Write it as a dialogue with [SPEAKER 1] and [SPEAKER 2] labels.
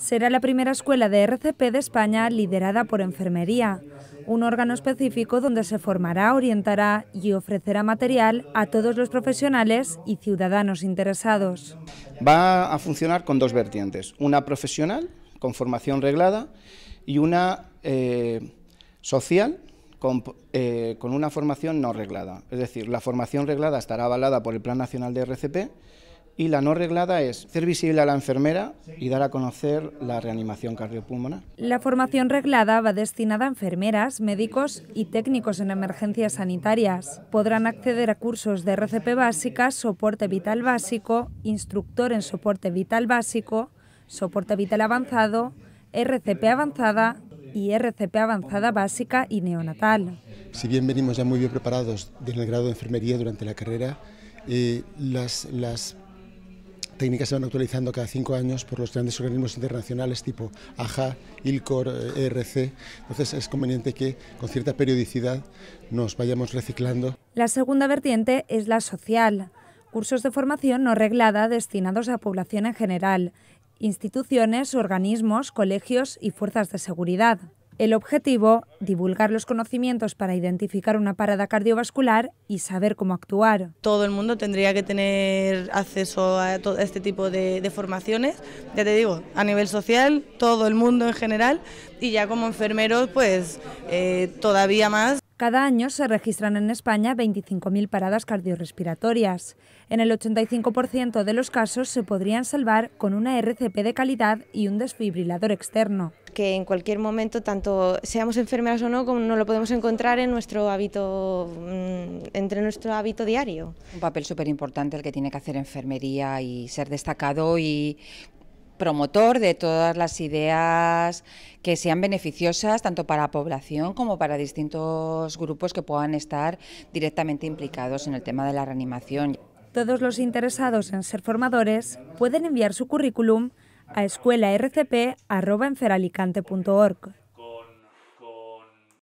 [SPEAKER 1] Será la primera escuela de RCP de España liderada por enfermería, un órgano específico donde se formará, orientará y ofrecerá material a todos los profesionales y ciudadanos interesados.
[SPEAKER 2] Va a funcionar con dos vertientes, una profesional, con formación reglada, y una eh, social, eh, con, una formación no reglada. Es decir, la formación reglada estará avalada por el Plan Nacional de RCP y la no reglada es hacer visible a la enfermera y dar a conocer la reanimación cardiopulmonar.
[SPEAKER 1] La formación reglada va destinada a enfermeras, médicos y técnicos en emergencias sanitarias. Podrán acceder a cursos de RCP básica, soporte vital básico, instructor en soporte vital básico, soporte vital avanzado, RCP avanzada y RCP avanzada básica y neonatal.
[SPEAKER 3] Si bien venimos ya muy bien preparados desde el grado de enfermería durante la carrera, eh, las, las técnicas se van actualizando cada cinco años por los grandes organismos internacionales tipo AJA, ILCOR, ERC. Entonces es conveniente que con cierta periodicidad nos vayamos reciclando.
[SPEAKER 1] La segunda vertiente es la social. Cursos de formación no reglada destinados a población en general, instituciones, organismos, colegios y fuerzas de seguridad. El objetivo, divulgar los conocimientos para identificar una parada cardiovascular y saber cómo actuar. Todo el mundo tendría que tener acceso a este tipo de, formaciones, ya te digo, a nivel social, todo el mundo en general, y ya como enfermeros, pues eh, todavía más. Cada año se registran en España 25.000 paradas cardiorrespiratorias. En el 85% de los casos se podrían salvar con una RCP de calidad y un desfibrilador externo que en cualquier momento, tanto seamos enfermeras o no,
[SPEAKER 4] como no lo podemos encontrar en nuestro mm, entre nuestro hábito diario. Un papel súper importante el que tiene que hacer enfermería y ser destacado y promotor de todas las ideas que sean beneficiosas tanto para la población como para distintos grupos que puedan estar directamente implicados en el tema de la reanimación.
[SPEAKER 1] Todos los interesados en ser formadores pueden enviar su currículum a escuela escuelarcp.enferalicante.org.